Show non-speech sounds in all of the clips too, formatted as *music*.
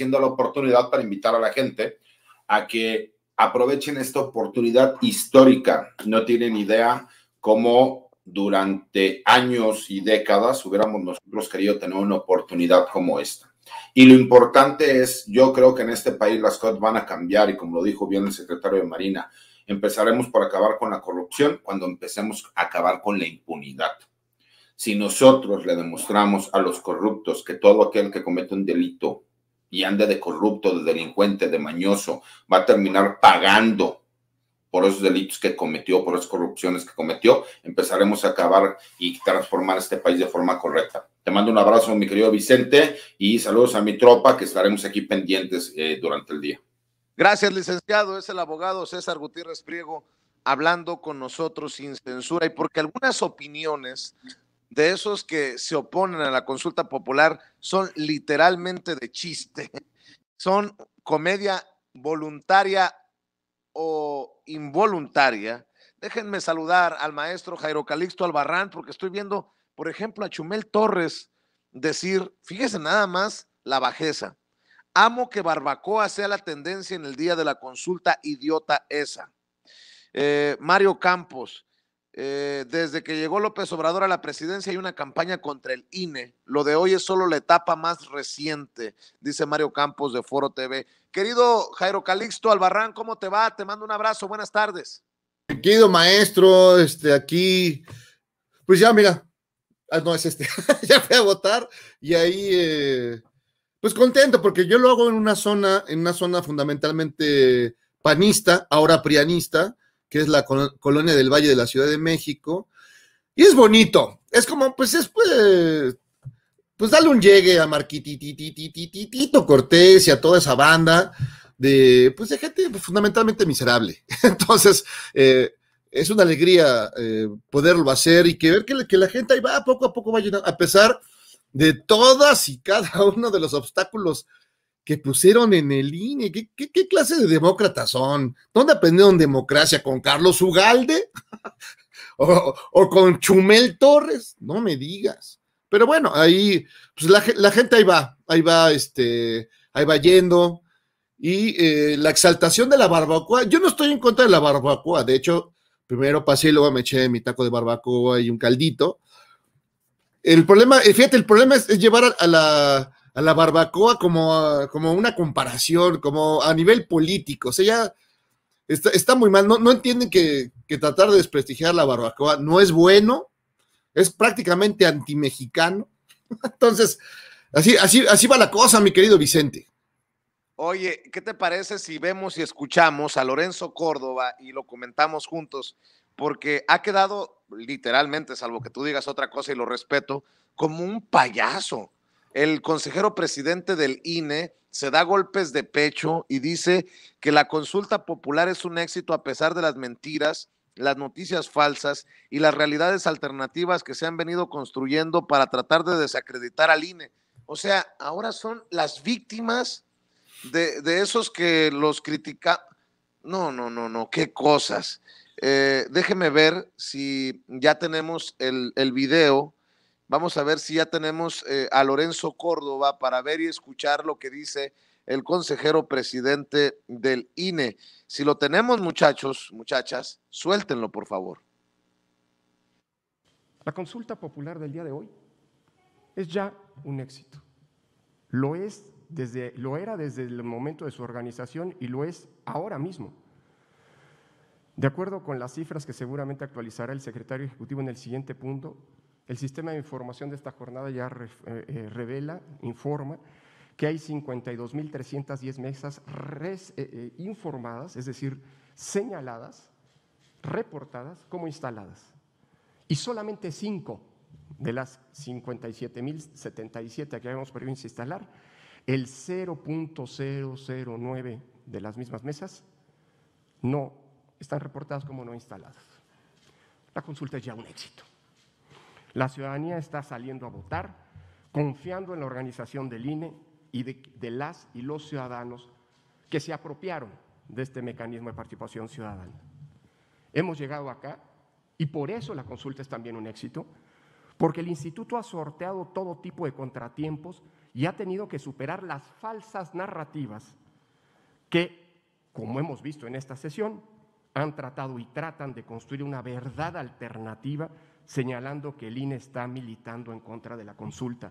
siendo la oportunidad para invitar a la gente a que aprovechen esta oportunidad histórica. No tienen idea cómo durante años y décadas hubiéramos nosotros querido tener una oportunidad como esta. Y lo importante es, yo creo que en este país las cosas van a cambiar y como lo dijo bien el secretario de Marina, empezaremos por acabar con la corrupción cuando empecemos a acabar con la impunidad. Si nosotros le demostramos a los corruptos que todo aquel que comete un delito y anda de corrupto, de delincuente, de mañoso, va a terminar pagando por esos delitos que cometió, por esas corrupciones que cometió, empezaremos a acabar y transformar este país de forma correcta. Te mando un abrazo, mi querido Vicente, y saludos a mi tropa, que estaremos aquí pendientes eh, durante el día. Gracias, licenciado. Es el abogado César Gutiérrez Priego hablando con nosotros sin censura y porque algunas opiniones de esos que se oponen a la consulta popular son literalmente de chiste. Son comedia voluntaria o involuntaria. Déjenme saludar al maestro Jairo Calixto Albarrán, porque estoy viendo, por ejemplo, a Chumel Torres decir, fíjese nada más la bajeza. Amo que Barbacoa sea la tendencia en el día de la consulta idiota esa. Eh, Mario Campos, eh, desde que llegó López Obrador a la presidencia hay una campaña contra el INE. Lo de hoy es solo la etapa más reciente, dice Mario Campos de Foro TV. Querido Jairo Calixto Albarrán, ¿cómo te va? Te mando un abrazo, buenas tardes. Querido maestro, este aquí, pues ya mira, ah, no es este, *laughs* ya fui a votar y ahí, eh, pues contento porque yo lo hago en una zona, en una zona fundamentalmente panista, ahora prianista, que es la colonia del Valle de la Ciudad de México. Y es bonito. Es como, pues, es, pues, pues dale un llegue a Marquitititititito Cortés y a toda esa banda de, pues, de gente pues, fundamentalmente miserable. *laughs* Entonces, eh, es una alegría eh, poderlo hacer y que ver que, la gente ahí va poco a poco va llenando, a pesar de todas y cada uno de los obstáculos que pusieron en el INE. ¿Qué, qué, clase de demócratas son? ¿Dónde aprendieron democracia? ¿Con Carlos Ugalde? *laughs* ¿O, con Chumel Torres? No me digas. Pero bueno, ahí, pues, la, gente ahí va, ahí va, este, ahí va yendo. Y eh, la exaltación de la barbacoa, yo no estoy en contra de la barbacoa, de hecho, primero pasé y luego me eché mi taco de barbacoa y un caldito. El problema, eh, fíjate, el problema es, llevar a la, a la barbacoa como, ah, como una comparación, como a nivel político. O sea, ya está, muy mal. No, entienden que, tratar de desprestigiar la barbacoa no es bueno, es prácticamente antimexicano. *laughs* Entonces, así, así, así va la cosa, mi querido Vicente. Oye, ¿qué te parece si vemos y escuchamos a Lorenzo Córdoba y lo comentamos juntos? Porque ha quedado literalmente, salvo que tú digas otra cosa y lo respeto, como un payaso el consejero presidente del INE se da golpes de pecho y dice que la consulta popular es un éxito a pesar de las mentiras, las noticias falsas y las realidades alternativas que se han venido construyendo para tratar de desacreditar al INE. O sea, ahora son las víctimas de, esos que los critica. No, no, no, no, qué cosas. Eh, déjeme ver si ya tenemos el, el video Vamos a ver si ya tenemos eh, a Lorenzo Córdoba para ver y escuchar lo que dice el consejero presidente del INE. Si lo tenemos, muchachos, muchachas, suéltenlo, por favor. La consulta popular del día de hoy es ya un éxito. Lo es desde lo era desde el momento de su organización y lo es ahora mismo. De acuerdo con las cifras que seguramente actualizará el secretario ejecutivo en el siguiente punto, el sistema de información de esta jornada ya eh, eh, revela, informa, que hay 52.310 mesas res, eh, informadas, es decir, señaladas, reportadas como instaladas. Y solamente cinco de las 57.077 que habíamos previsto instalar, el 0.009 de las mismas mesas no están reportadas como no instaladas. La consulta es ya un éxito. La ciudadanía está saliendo a votar, confiando en la organización del INE y de, las y los ciudadanos que se apropiaron de este mecanismo de participación ciudadana. Hemos llegado acá y por eso la consulta es también un éxito, porque el instituto ha sorteado todo tipo de contratiempos y ha tenido que superar las falsas narrativas que, como hemos visto en esta sesión, han tratado y tratan de construir una verdad alternativa señalando que el INE está militando en contra de la consulta.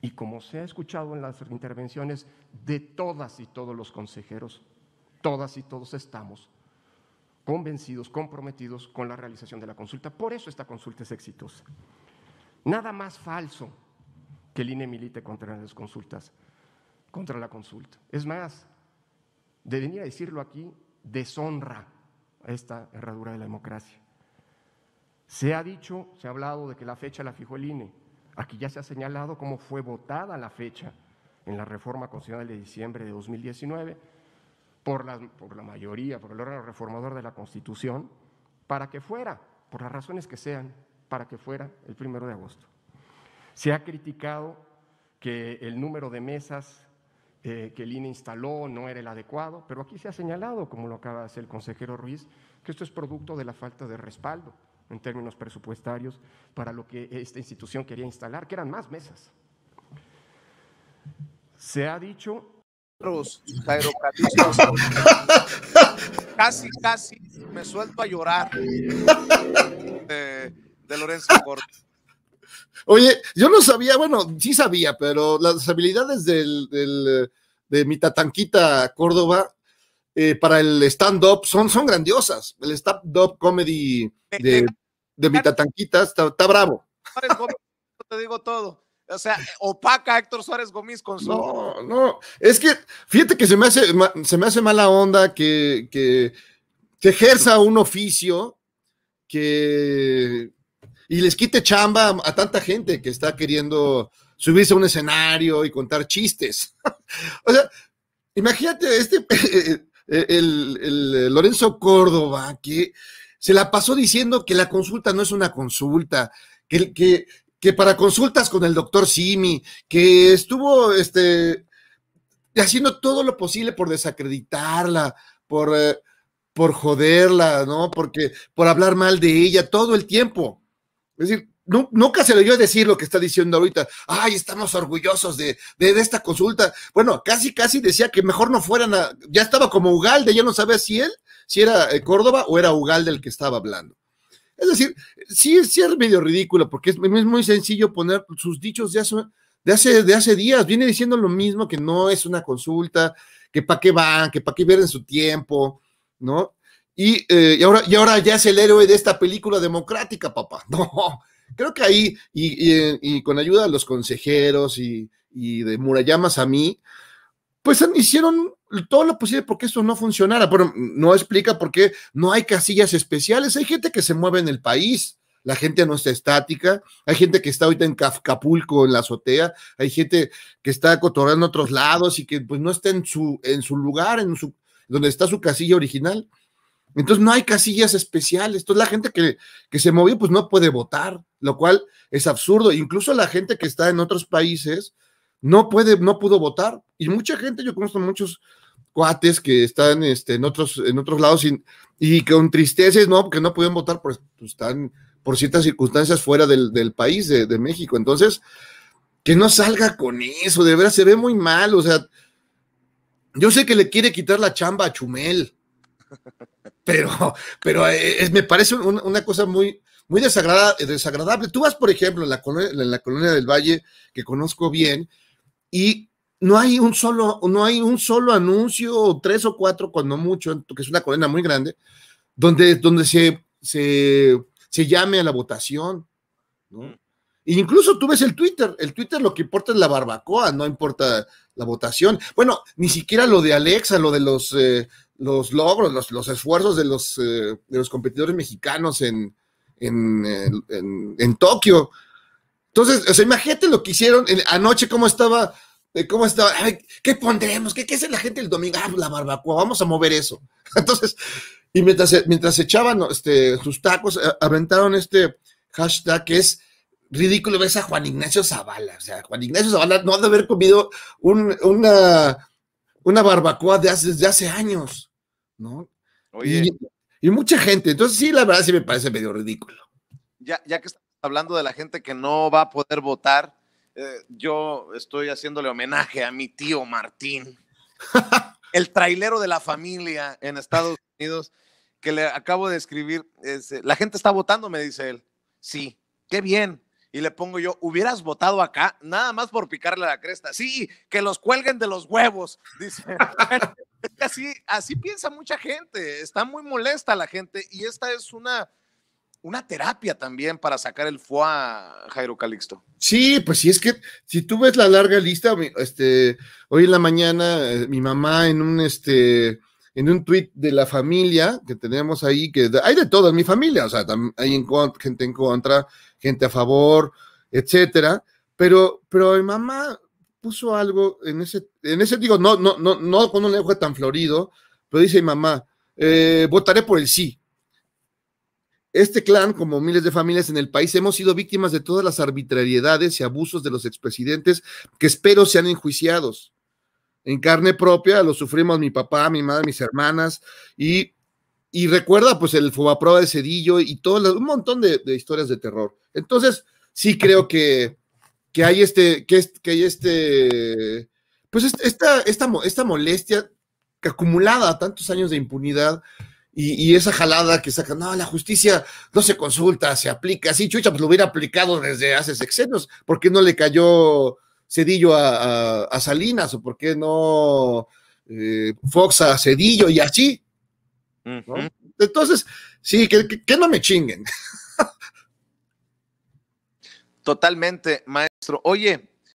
Y como se ha escuchado en las intervenciones de todas y todos los consejeros, todas y todos estamos convencidos, comprometidos con la realización de la consulta. Por eso esta consulta es exitosa. Nada más falso que el INE milite contra las consultas, contra la consulta. Es más, de venir decirlo aquí, deshonra esta herradura de la democracia. Se ha dicho, se ha hablado de que la fecha la fijó el INE. Aquí ya se ha señalado cómo fue votada la fecha en la reforma constitucional de diciembre de 2019 por la, por la mayoría, por el órgano reformador de la Constitución, para que fuera, por las razones que sean, para que fuera el primero de agosto. Se ha criticado que el número de mesas eh, que el INE instaló no era el adecuado, pero aquí se ha señalado, como lo acaba de hacer el consejero Ruiz, que esto es producto de la falta de respaldo en términos presupuestarios para lo que esta institución quería instalar, que eran más mesas. Se ha dicho... *laughs* casi, casi me suelto a llorar *laughs* eh, de, Lorenzo Cortes. Oye, yo no sabía, bueno, sí sabía, pero las habilidades de mi tatanquita Córdoba eh, para el stand-up son, son grandiosas. El stand-up comedy de, de mi tatanquita está, está bravo. Te digo todo. O sea, opaca Héctor Suárez Gómez con su. No, no. Es que, fíjate que se me hace, se me hace mala onda que, que, que ejerza un oficio que, y les quite chamba a tanta gente que está queriendo subirse a un escenario y contar chistes. *laughs* o sea, imagínate este, *laughs* eh, el, el, eh, Lorenzo Córdoba, que se la pasó diciendo que la consulta no es una consulta, que, que, que para consultas con el doctor Simi, que estuvo este, haciendo todo lo posible por desacreditarla, por, eh, por joderla, ¿no? Porque, por hablar mal de ella todo el tiempo. Es decir, nunca se le oyó decir lo que está diciendo ahorita. Ay, estamos orgullosos de, de, esta consulta. Bueno, casi, casi decía que mejor no fueran a. Ya estaba como Ugalde, ya no sabía si él, si era eh, Córdoba o era Ugalde el que estaba hablando. Es decir, sí, sí es medio ridículo, porque es, muy sencillo poner sus dichos de de, hace, de hace días. Viene diciendo lo mismo, que no es una consulta, que para qué van, que para qué pierden su tiempo, ¿no? Eh, y, ahora, y ahora ya es el héroe de esta película democrática, papá. *laughs* No, creo que ahí, y, con ayuda de los consejeros y, de Murayamas a mí, pues hicieron todo lo posible porque esto no funcionara. Pero no explica por qué no hay casillas especiales. Hay gente que se mueve en el país. La gente no está estática. Hay gente que está ahorita en Cafapulco, en la azotea. Hay gente que está cotorreando otros lados y que pues no está en su, en su lugar, en su, donde está su casilla original. Entonces no hay casillas especiales. Entonces la gente que, que, se movió pues no puede votar, lo cual es absurdo. Incluso la gente que está en otros países no puede, no pudo votar. Y mucha gente, yo conozco muchos cuates que están este, en, otros, en otros lados y, con tristezas, no, porque no pudieron votar, por, pues, pues, están por ciertas circunstancias fuera del, país, de, de, México. Entonces, que no salga con eso, de verdad se ve muy mal. O sea, yo sé que le quiere quitar la chamba a Chumel pero, pero eh, eh, me parece una, cosa muy, muy eh, desagradable. Tú vas, por ejemplo, en la, colonia, la colonia del Valle, que conozco bien, y no hay un solo, no hay un solo anuncio, tres o cuatro, cuando mucho, que es una colonia muy grande, donde, donde se, se, llame a la votación, mm. incluso tú ves el Twitter, el Twitter lo que importa es la barbacoa, no importa la votación. Bueno, ni siquiera lo de Alexa, lo de los, los logros, los, esfuerzos de los, eh, de los competidores mexicanos en, en, eh, Tokio. Entonces, imagínate lo que hicieron anoche, cómo estaba, eh, cómo estaba, ¿qué pondremos? ¿Qué, ¿Qué hace la gente el domingo? Ah, pues la barbacoa, vamos a mover eso. *laughs* Entonces, y mientras, mientras echaban este, sus tacos, aventaron este hashtag que es ridículo, ves a Juan Ignacio Zavala. O sea, Juan Ignacio Zavala no ha de haber comido una, una barbacoa de hace, de hace años. ¿no? Y, mucha gente. Entonces, sí, la verdad sí me parece medio ridículo. Ya, ya que estamos hablando de la gente que no va a poder votar, eh, yo estoy haciéndole homenaje a mi tío Martín, *laughs* el trailero de la familia en Estados Unidos, que le acabo de escribir. la gente está votando, me dice él. Sí, qué bien. Y le pongo yo, hubieras votado acá, nada más por picarle la cresta. Sí, que los cuelguen de los huevos, *laughs* dice. así, así piensa mucha gente, está muy molesta la gente y esta es una, una terapia también para sacar el FUA, Jairo Calixto. Sí, pues sí, es que si tú ves la larga lista, este, hoy en la mañana eh, mi mamá en un, este, en un tweet de la familia que tenemos ahí, que hay de todo en mi familia, o sea, hay gente en contra, gente a favor, etcétera, pero, pero mi mamá puso algo en ese, en ese digo, no, no, no, no con un lenguaje tan florido, pero dice mi mamá, eh, votaré por el sí. Este clan, como miles de familias en el país, hemos sido víctimas de todas las arbitrariedades y abusos de los expresidentes que espero sean enjuiciados en carne propia, lo sufrimos mi papá, mi madre, mis hermanas, y, y recuerda pues el Fobaproa de Cedillo y todo, un montón de, historias de terror. Entonces, sí creo que, que hay este, que, que hay este, pues esta, esta, esta molestia acumulada, tantos años de impunidad, y, y, esa jalada que sacan, no, la justicia no se consulta, se aplica. Sí, Chucha, pues lo hubiera aplicado desde hace sexenios. ¿Por qué no le cayó Cedillo a, Salinas o por qué no eh, Fox a Cedillo y así. Entonces, sí, que, que, no me chinguen. *laughs* Totalmente, maestro. Oye,